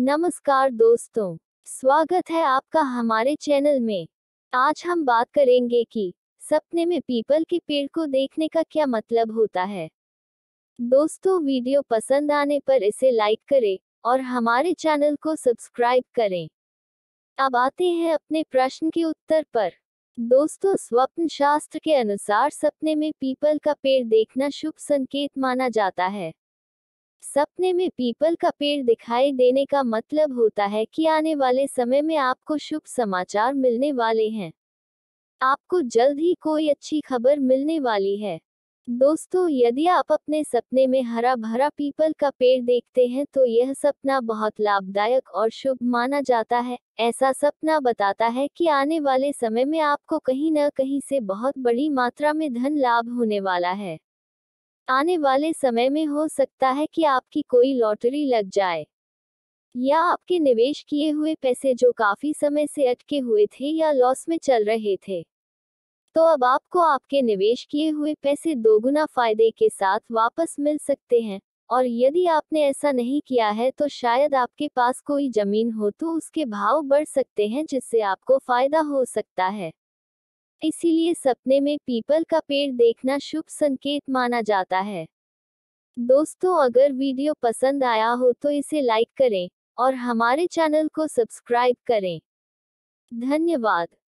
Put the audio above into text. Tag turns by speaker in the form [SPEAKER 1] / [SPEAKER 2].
[SPEAKER 1] नमस्कार दोस्तों स्वागत है आपका हमारे चैनल में आज हम बात करेंगे कि सपने में पीपल के पेड़ को देखने का क्या मतलब होता है दोस्तों वीडियो पसंद आने पर इसे लाइक करें और हमारे चैनल को सब्सक्राइब करें अब आते हैं अपने प्रश्न के उत्तर पर दोस्तों स्वप्न शास्त्र के अनुसार सपने में पीपल का पेड़ देखना शुभ संकेत माना जाता है सपने में पीपल का पेड़ दिखाई देने का मतलब होता है कि आने वाले समय में आपको शुभ समाचार मिलने वाले हैं आपको जल्द ही कोई अच्छी खबर मिलने वाली है दोस्तों यदि आप अपने सपने में हरा भरा पीपल का पेड़ देखते हैं तो यह सपना बहुत लाभदायक और शुभ माना जाता है ऐसा सपना बताता है कि आने वाले समय में आपको कहीं न कहीं से बहुत बड़ी मात्रा में धन लाभ होने वाला है आने वाले समय में हो सकता है कि आपकी कोई लॉटरी लग जाए या आपके निवेश किए हुए पैसे जो काफी समय से अटके हुए थे या लॉस में चल रहे थे तो अब आपको आपके निवेश किए हुए पैसे दोगुना फायदे के साथ वापस मिल सकते हैं और यदि आपने ऐसा नहीं किया है तो शायद आपके पास कोई जमीन हो तो उसके भाव बढ़ सकते हैं जिससे आपको फायदा हो सकता है इसीलिए सपने में पीपल का पेड़ देखना शुभ संकेत माना जाता है दोस्तों अगर वीडियो पसंद आया हो तो इसे लाइक करें और हमारे चैनल को सब्सक्राइब करें धन्यवाद